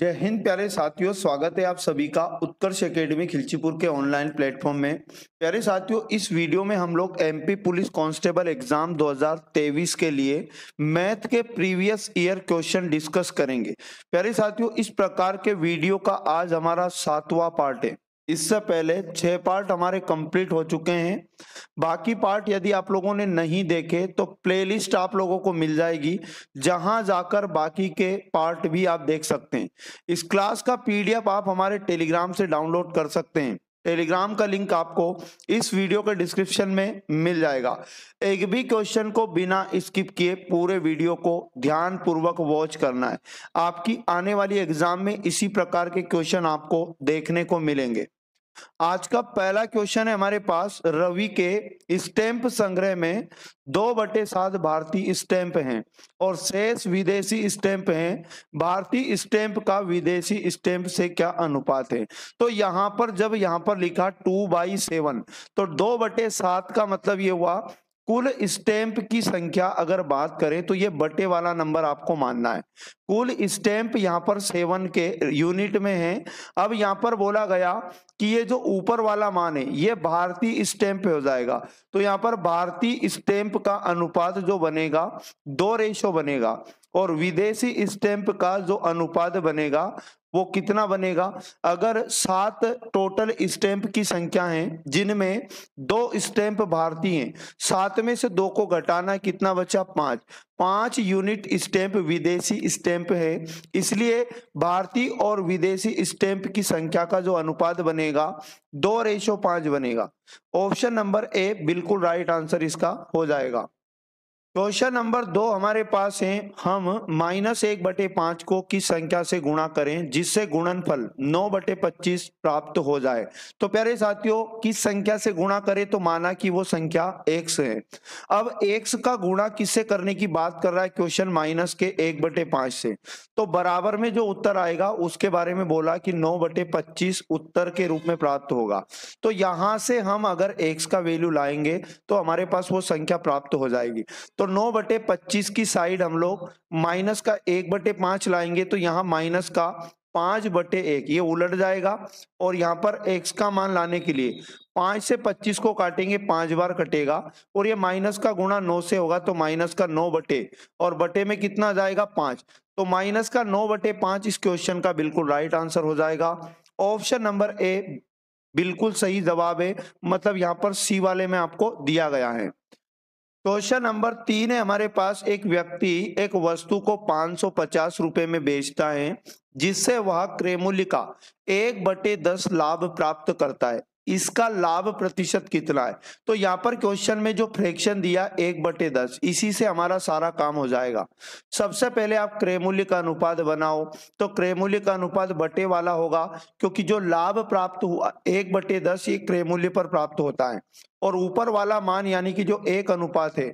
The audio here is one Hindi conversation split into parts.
जय हिंद प्यारे साथियों स्वागत है आप सभी का उत्कर्ष एकेडमी खिलचीपुर के ऑनलाइन प्लेटफॉर्म में प्यारे साथियों इस वीडियो में हम लोग एमपी पुलिस कांस्टेबल एग्जाम 2023 के लिए मैथ के प्रीवियस ईयर क्वेश्चन डिस्कस करेंगे प्यारे साथियों इस प्रकार के वीडियो का आज हमारा सातवां पार्ट है इससे पहले छह पार्ट हमारे कंप्लीट हो चुके हैं बाकी पार्ट यदि आप लोगों ने नहीं देखे तो प्लेलिस्ट आप लोगों को मिल जाएगी जहां जाकर बाकी के पार्ट भी आप देख सकते हैं इस क्लास का पीडीएफ आप हमारे टेलीग्राम से डाउनलोड कर सकते हैं टेलीग्राम का लिंक आपको इस वीडियो के डिस्क्रिप्शन में मिल जाएगा एक भी क्वेश्चन को बिना स्किप किए पूरे वीडियो को ध्यान पूर्वक वॉच करना है आपकी आने वाली एग्जाम में इसी प्रकार के क्वेश्चन आपको देखने को मिलेंगे आज का पहला क्वेश्चन है हमारे पास रवि के स्टैंप संग्रह में दो बटे सात भारतीय स्टैंप हैं और शेष विदेशी स्टैंप हैं भारतीय स्टैंप का विदेशी स्टैंप से क्या अनुपात है तो यहां पर जब यहां पर लिखा टू बाई सेवन तो दो बटे सात का मतलब ये हुआ कुल स्टैंप की संख्या अगर बात करें तो ये बटे वाला नंबर आपको मानना है कुल स्टैंप यहाँ पर सेवन के यूनिट में है अब यहाँ पर बोला गया कि ये जो ऊपर वाला मान है ये भारतीय स्टैंप हो जाएगा तो यहाँ पर भारतीय स्टैंप का अनुपात जो बनेगा दो रेशो बनेगा और विदेशी स्टैंप का जो अनुपात बनेगा वो कितना बनेगा अगर सात टोटल स्टैंप की संख्या है जिनमें दो स्टैंप भारतीय हैं सात में से दो को घटाना कितना बचा पांच पांच यूनिट स्टैंप विदेशी स्टैंप है इसलिए भारतीय और विदेशी स्टैंप की संख्या का जो अनुपात बनेगा दो रेशो पांच बनेगा ऑप्शन नंबर ए बिल्कुल राइट आंसर इसका हो जाएगा क्वेश्चन नंबर दो हमारे पास है हम माइनस एक बटे पांच को किस संख्या से गुणा करें जिससे गुणनफल नौ बटे पच्चीस प्राप्त हो जाए तो प्यारे साथियों किस संख्या से गुणा करें तो माना कि वो संख्या एक्स है अब एक का गुणा किससे करने की बात कर रहा है क्वेश्चन माइनस के एक बटे पांच से तो बराबर में जो उत्तर आएगा उसके बारे में बोला कि नौ बटे पच्चीस उत्तर के रूप में प्राप्त होगा तो यहां से हम अगर एक्स का वैल्यू लाएंगे तो हमारे पास वो संख्या प्राप्त हो जाएगी तो नौ बटे पच्चीस की साइड हम लोग माइनस का एक बटे पांच लाएंगे तो यहाँ माइनस का पांच बटे एक ये उलट जाएगा और यहाँ पर एक्स का मान लाने के लिए पांच से पच्चीस को काटेंगे पांच बार कटेगा और ये माइनस का गुणा नौ से होगा तो माइनस का नौ बटे और बटे में कितना जाएगा पांच तो माइनस का नौ बटे पांच इस क्वेश्चन का बिल्कुल राइट आंसर हो जाएगा ऑप्शन नंबर ए बिल्कुल सही जवाब है मतलब यहाँ पर सी वाले में आपको दिया गया है क्वेश्चन नंबर तीन है हमारे पास एक व्यक्ति एक वस्तु को पांच सौ पचास रुपए में बेचता है जिससे वह क्रेमुलिका एक बटे दस लाभ प्राप्त करता है इसका लाभ प्रतिशत कितना है तो यहाँ पर क्वेश्चन में जो फ्रैक्शन दिया एक बटे दस इसी से हमारा सारा काम हो जाएगा सबसे पहले आप क्रय मूल्य का अनुपात बनाओ तो क्रय मूल्य का अनुपात बटे वाला होगा क्योंकि जो लाभ प्राप्त हुआ एक बटे दस ये क्रय मूल्य पर प्राप्त होता है और ऊपर वाला मान यानी कि जो एक अनुपात है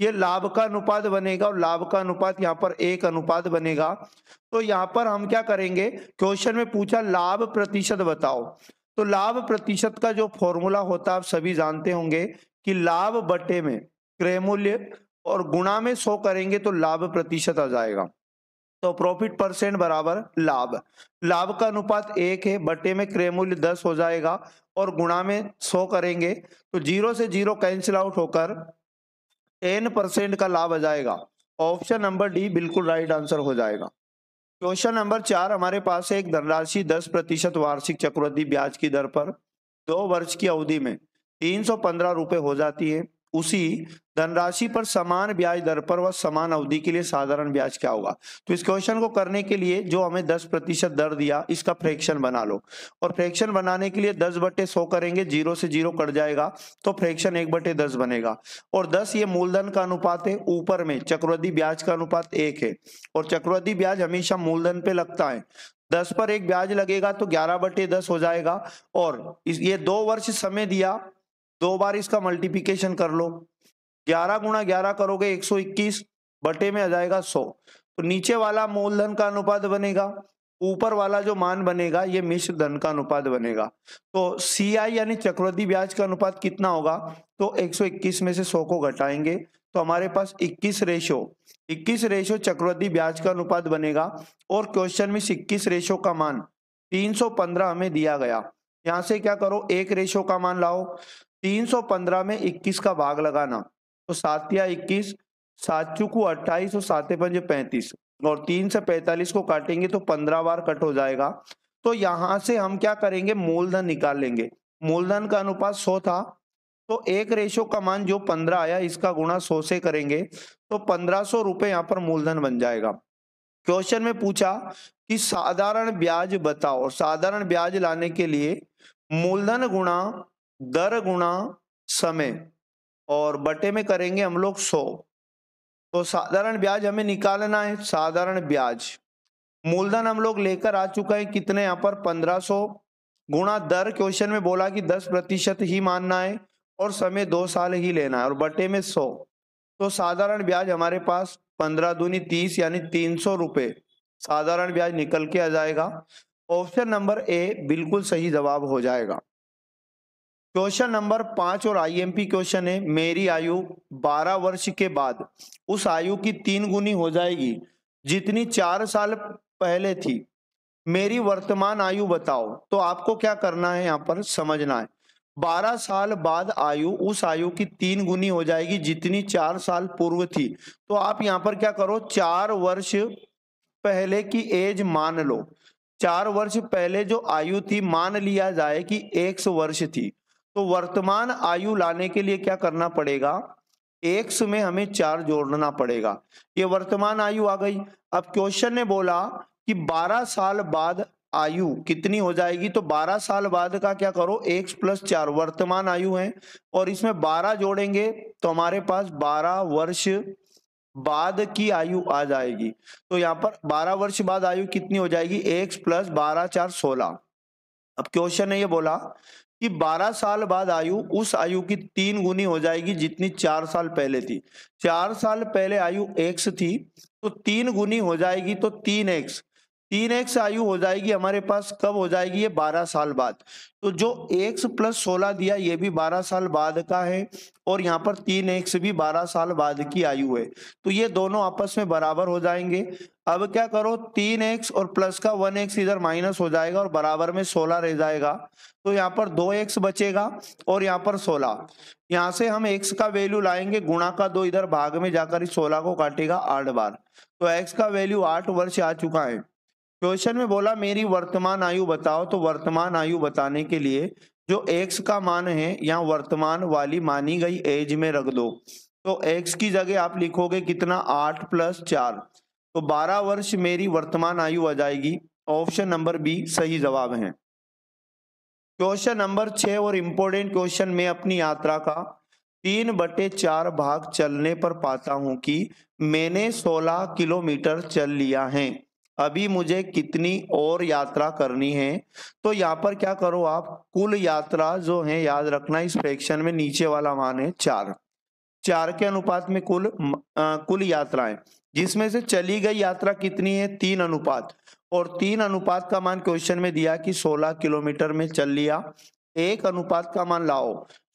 ये लाभ का अनुपात बनेगा और लाभ का अनुपात यहाँ पर एक अनुपात बनेगा तो यहाँ पर हम क्या करेंगे क्वेश्चन में पूछा लाभ प्रतिशत बताओ तो लाभ प्रतिशत का जो फॉर्मूला होता है आप सभी जानते होंगे कि लाभ बटे में क्रय मूल्य और गुणा में सौ करेंगे तो लाभ प्रतिशत आ जाएगा तो प्रॉफिट परसेंट बराबर लाभ लाभ का अनुपात एक है बटे में क्रय मूल्य दस हो जाएगा और गुणा में सौ करेंगे तो जीरो से जीरो कैंसिल आउट होकर टेन परसेंट का लाभ आ जाएगा ऑप्शन नंबर डी बिल्कुल राइट आंसर हो जाएगा क्वेश्चन नंबर चार हमारे पास है एक धनराशि दस प्रतिशत वार्षिक चक्रवृद्धि ब्याज की दर पर दो वर्ष की अवधि में तीन सौ पंद्रह रुपये हो जाती है उसी धनराशि पर समान ब्याज दर पर व समान अवधि के लिए साधारण ब्याज क्या होगा तो इस क्वेश्चन को करने के लिए जो हमें 10 प्रतिशत दर दिया इसका फ्रैक्शन बना लो और फ्रैक्शन बनाने के लिए 10 बटे सौ करेंगे जीरो से जीरो कट जाएगा तो फ्रैक्शन एक बटे दस बनेगा और 10 ये मूलधन का अनुपात है ऊपर में चक्रवर्ती ब्याज का अनुपात एक है और चक्रवर्ती ब्याज हमेशा मूलधन पे लगता है दस पर एक ब्याज लगेगा तो ग्यारह बटे दस हो जाएगा और ये दो वर्ष समय दिया दो बार इसका मल्टीप्लीकेशन कर लो ग्यारह गुणा ग्यारह करोगे एक सौ इक्कीस बटे में आ जाएगा सौ तो नीचे वाला मूलधन का अनुपात बनेगा ऊपर वाला जो मान बनेगा ये मिश्र धन का अनुपात बनेगा तो सी आई यानी चक्रवृद्धि ब्याज का अनुपात कितना होगा तो 121 में से 100 को घटाएंगे तो हमारे पास 21 रेशो 21 रेशो चक्रवृद्धि ब्याज का अनुपात बनेगा और क्वेश्चन में इक्कीस रेशो का मान 315 हमें दिया गया यहां से क्या करो एक रेशो का मान लाओ 315 में 21 का भाग लगाना तो सात या इक्कीस सात चुकू अट्ठाईस और साते पंजे पैंतीस और तीन से पैंतालीस को काटेंगे तो पंद्रह बार कट हो जाएगा तो यहां से हम क्या करेंगे मूलधन निकाल लेंगे मूलधन का अनुपात सौ था तो एक रेशो का मान जो पंद्रह आया इसका गुणा सौ से करेंगे तो पंद्रह सौ रुपए यहाँ पर मूलधन बन जाएगा क्वेश्चन में पूछा कि साधारण ब्याज बताओ और साधारण ब्याज लाने के लिए मूलधन गुणा दर गुणा समय और बटे में करेंगे हम लोग सौ तो साधारण ब्याज हमें निकालना है साधारण ब्याज मूलधन हम लोग लेकर आ चुका है कितने यहाँ पर पंद्रह सौ गुणा दर क्वेश्चन में बोला कि दस प्रतिशत ही मानना है और समय दो साल ही लेना है और बटे में सौ तो साधारण ब्याज हमारे पास पंद्रह दूनी तीस यानी तीन सौ रुपये साधारण ब्याज निकल के आ जाएगा ऑप्शन नंबर ए बिल्कुल सही जवाब हो जाएगा क्वेश्चन नंबर पांच और आईएमपी क्वेश्चन है मेरी आयु बारह वर्ष के बाद उस आयु की तीन गुनी हो जाएगी जितनी चार साल पहले थी मेरी वर्तमान आयु बताओ तो आपको क्या करना है यहाँ पर समझना है बारह साल बाद आयु उस आयु की तीन गुनी हो जाएगी जितनी चार साल पूर्व थी तो आप यहाँ पर क्या करो चार वर्ष पहले की एज मान लो चार वर्ष पहले जो आयु थी मान लिया जाए कि एक वर्ष थी तो वर्तमान आयु लाने के लिए क्या करना पड़ेगा एक्स में हमें चार जोड़ना पड़ेगा ये वर्तमान आयु आ गई अब क्वेश्चन ने बोला कि 12 साल बाद आयु कितनी हो जाएगी तो 12 साल बाद का क्या करो एक प्लस चार वर्तमान आयु है और इसमें 12 जोड़ेंगे तो हमारे पास 12 वर्ष बाद की आयु आ जाएगी तो यहाँ पर 12 वर्ष बाद आयु कितनी हो जाएगी एक प्लस बारह चार सोलह अब क्वेश्चन ने यह बोला कि 12 साल बाद आयु उस आयु की तीन गुनी हो जाएगी जितनी चार साल पहले थी चार साल पहले आयु एक्स थी तो तीन गुनी हो जाएगी तो तीन एक्स तीन एक्स आयु हो जाएगी हमारे पास कब हो जाएगी ये बारह साल बाद तो जो एक्स प्लस सोलह दिया ये भी बारह साल बाद का है और यहाँ पर तीन एक्स भी बारह साल बाद की आयु है तो ये दोनों आपस में बराबर हो जाएंगे अब क्या करो तीन एक्स और प्लस का वन एक्स इधर माइनस हो जाएगा और बराबर में सोलह रह जाएगा तो यहाँ पर दो एक्स बचेगा और यहाँ पर सोलह यहाँ से हम एक्स का वैल्यू लाएंगे गुणा का दो इधर भाग में जाकर इस सोलह को काटेगा आठ बार तो एक्स का वैल्यू आठ वर्ष आ चुका है क्वेश्चन में बोला मेरी वर्तमान आयु बताओ तो वर्तमान आयु बताने के लिए जो एक्स का मान है यहाँ वर्तमान वाली मानी गई एज में रख दो तो एक्स की जगह आप लिखोगे कितना आठ प्लस चार तो बारह वर्ष मेरी वर्तमान आयु आ जाएगी ऑप्शन नंबर बी सही जवाब है क्वेश्चन नंबर छ और इम्पोर्टेंट क्वेश्चन में अपनी यात्रा का तीन बटे चार भाग चलने पर पाता हूं कि मैंने सोलह किलोमीटर चल लिया है अभी मुझे कितनी और यात्रा करनी है तो यहाँ पर क्या करो आप कुल यात्रा जो है याद रखना इस फ्रैक्शन में नीचे वाला मान है चार चार के अनुपात में कुल आ, कुल यात्राएं जिसमें से चली गई यात्रा कितनी है तीन अनुपात और तीन अनुपात का मान क्वेश्चन में दिया कि सोलह किलोमीटर में चल लिया एक अनुपात का मान लाओ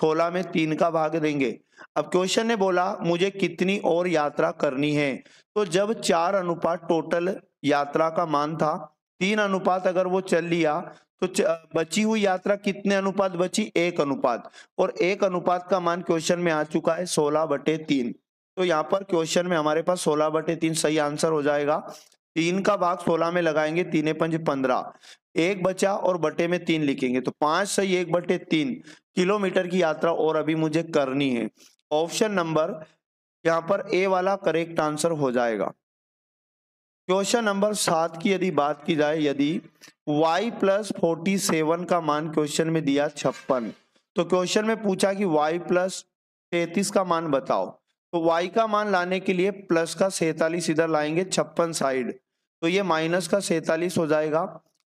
सोलह में तीन का भाग देंगे अब क्वेश्चन ने बोला मुझे कितनी और यात्रा करनी है तो जब चार अनुपात टोटल यात्रा का मान था तीन अनुपात अगर वो चल लिया तो बची हुई यात्रा कितने अनुपात बची एक अनुपात और एक अनुपात का मान क्वेश्चन में आ चुका है सोलह बटे तीन तो यहाँ पर क्वेश्चन में हमारे पास सोलह बटे तीन सही आंसर हो जाएगा तीन का भाग सोलह में लगाएंगे तीन पंज पंद्रह एक बचा और बटे में तीन लिखेंगे तो पांच सही एक बटे तीन किलोमीटर की यात्रा और अभी मुझे करनी है ऑप्शन नंबर यहाँ पर ए वाला करेक्ट आंसर हो जाएगा क्वेश्चन नंबर सात की यदि बात की जाए यदि y प्लस फोर्टी सेवन का मान क्वेश्चन में दिया छप्पन तो क्वेश्चन में पूछा कि y प्लस तैतीस का मान बताओ तो y का मान लाने के लिए प्लस का सैतालीस इधर लाएंगे छप्पन साइड तो ये माइनस का सैतालीस हो जाएगा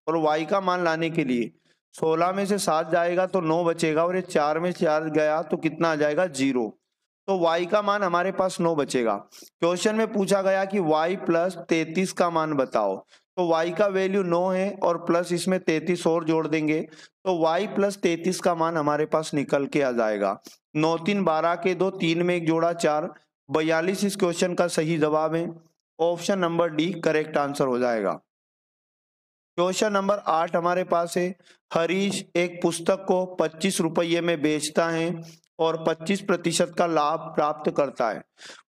और y का मान लाने के लिए सोलह में से सात जाएगा तो नौ बचेगा और ये चार में चार गया तो कितना आ जाएगा जीरो तो y का मान हमारे पास 9 बचेगा क्वेश्चन में पूछा गया कि y प्लस तैतीस का मान बताओ तो y का वैल्यू 9 है और प्लस इसमें 33 और जोड़ देंगे तो y प्लस तैतीस का मान हमारे पास निकल के आ जाएगा नौ तीन बारह के दो तीन में एक जोड़ा चार बयालीस इस क्वेश्चन का सही जवाब है option number D correct answer हो जाएगा क्वेश्चन नंबर आठ हमारे पास है हरीश एक पुस्तक को पच्चीस रुपये में बेचता है और 25 प्रतिशत का लाभ प्राप्त करता है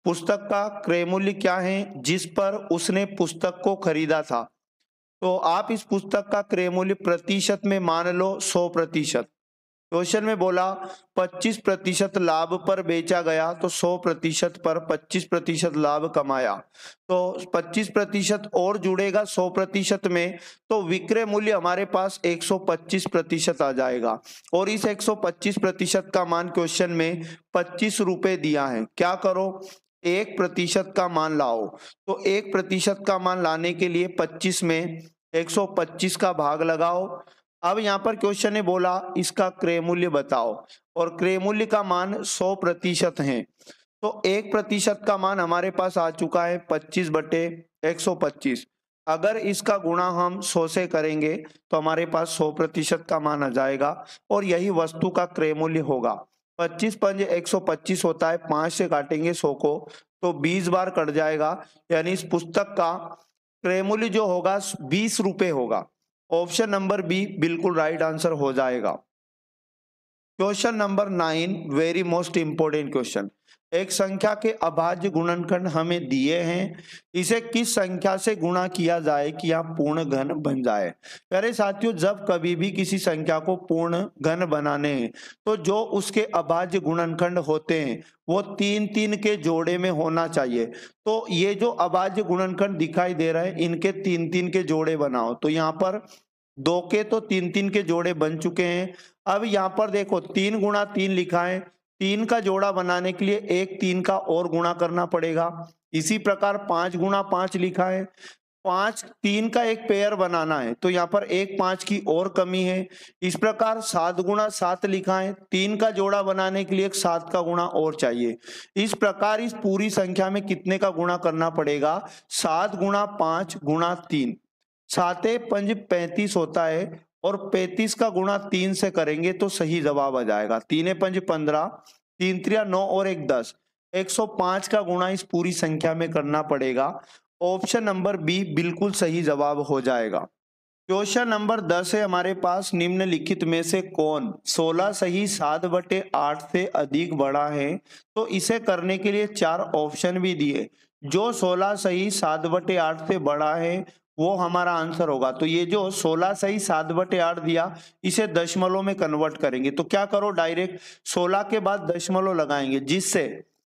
पुस्तक का क्रय मूल्य क्या है जिस पर उसने पुस्तक को खरीदा था तो आप इस पुस्तक का क्रय मूल्य प्रतिशत में मान लो 100 प्रतिशत क्वेश्चन में बोला 25 प्रतिशत लाभ पर बेचा गया तो 100 प्रतिशत पर 25 प्रतिशत लाभ कमाया तो 25 प्रतिशत और जुड़ेगा 100 प्रतिशत में तो विक्रय मूल्य हमारे पास 125 प्रतिशत आ जाएगा और इस 125 प्रतिशत का मान क्वेश्चन में पच्चीस रुपए दिया है क्या करो एक प्रतिशत का मान लाओ तो एक प्रतिशत का मान लाने के लिए 25 में 125 का भाग लगाओ अब यहाँ पर क्वेश्चन ने बोला इसका क्रय मूल्य बताओ और क्रय मूल्य का मान सौ प्रतिशत है तो एक प्रतिशत का मान हमारे पास आ चुका है पच्चीस बटे एक सौ पच्चीस अगर इसका गुणा हम सौ से करेंगे तो हमारे पास सौ प्रतिशत का मान आ जाएगा और यही वस्तु का क्रय मूल्य होगा पच्चीस पंज एक सौ पच्चीस होता है पांच से काटेंगे सौ को तो बीस बार कट जाएगा यानी इस पुस्तक का क्रय मूल्य जो होगा बीस रुपए होगा ऑप्शन नंबर बी बिल्कुल राइट आंसर हो जाएगा question number nine very most important question एक संख्या के अभाज्य गुणनखंड हमें दिए हैं इसे किस संख्या से गुणा किया जाए कि यह पूर्ण घन बन जाए अरे साथियों जब कभी भी किसी संख्या को पूर्ण घन बनाने हैं तो जो उसके अभाज्य गुणनखंड होते हैं वो तीन तीन के जोड़े में होना चाहिए तो ये जो अभाज्य गुणनखंड दिखाई दे रहा है इनके तीन तीन के जोड़े बनाओ तो यहाँ पर दो के तो तीन तीन के जोड़े बन चुके हैं अब यहाँ पर देखो तीन गुणा तीन लिखा है तीन का जोड़ा बनाने के लिए एक तीन का और गुणा करना पड़ेगा इसी प्रकार पांच गुणा पांच लिखा है पांच तीन का एक पेयर बनाना है तो यहाँ पर एक पांच की और कमी है इस प्रकार सात गुणा सात लिखा है तीन का जोड़ा बनाने के लिए एक सात का गुणा और चाहिए इस प्रकार इस पूरी संख्या में कितने का गुणा करना पड़ेगा सात गुणा पांच गुणा तीन साते पंज पैंतीस होता है और 35 का गुणा तीन से करेंगे तो सही जवाब आ जाएगा तीन पंच पंद्रह तीन त्रिया नौ और एक दस 105 का गुणा इस पूरी संख्या में करना पड़ेगा ऑप्शन नंबर बी बिल्कुल सही जवाब हो जाएगा क्वेश्चन नंबर दस है हमारे पास निम्नलिखित में से कौन सोलह सही सात बटे आठ से अधिक बड़ा है तो इसे करने के लिए चार ऑप्शन भी दिए जो सोलह सही सात बटे आठ से बड़ा है वो हमारा आंसर होगा तो ये जो सोलह सही सात बटे आठ दिया इसे दशमलव में कन्वर्ट करेंगे तो क्या करो डायरेक्ट सोलह के बाद दशमलव लगाएंगे जिससे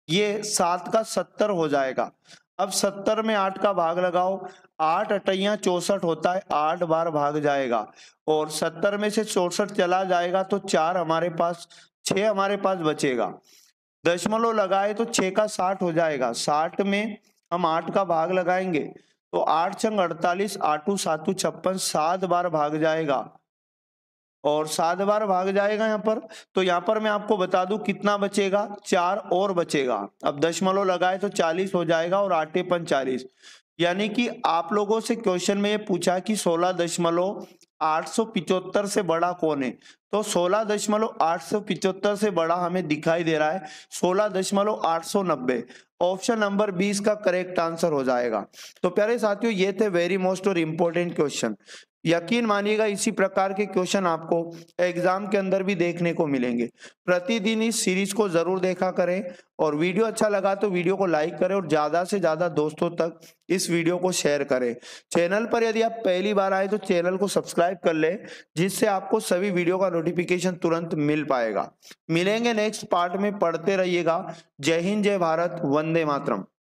ये सात का सत्तर हो जाएगा अब सत्तर में आठ का भाग लगाओ आठ अटैया चौसठ होता है आठ बार भाग जाएगा और सत्तर में से चौसठ चला जाएगा तो चार हमारे पास छ हमारे पास बचेगा दशमलव लगाए तो छ का साठ हो जाएगा साठ में हम आठ का भाग लगाएंगे तो आठ चंग अड़तालीस आठू सातू छप्पन सात बार भाग जाएगा और सात बार भाग जाएगा यहाँ पर तो यहाँ पर मैं आपको बता दू कितना बचेगा चार और बचेगा अब दशमलव लगाए तो चालीस हो जाएगा और आठे पन यानी कि आप लोगों से क्वेश्चन में ये पूछा कि सोलह दशमलव 875 से बड़ा कौन है तो सोलह दशमलव आठ सौ पिचोत्तर से बड़ा हमें दिखाई दे रहा है सोलह दशमलव आठ सौ नब्बे ऑप्शन नंबर बीस का करेक्ट आंसर हो जाएगा तो प्यारे साथियों ये थे वेरी मोस्ट और इम्पोर्टेंट क्वेश्चन यकीन मानिएगा इसी प्रकार के क्वेश्चन आपको एग्जाम के अंदर भी देखने को मिलेंगे प्रतिदिन इस सीरीज को जरूर देखा करें और वीडियो अच्छा लगा तो वीडियो को लाइक करें और ज्यादा से ज्यादा दोस्तों तक इस वीडियो को शेयर करें चैनल पर यदि आप पहली बार आए तो चैनल को सब्सक्राइब कर लें जिससे आपको सभी वीडियो का नोटिफिकेशन तुरंत मिल पाएगा मिलेंगे नेक्स्ट पार्ट में पढ़ते रहिएगा जय हिंद जय भारत वंदे मातरम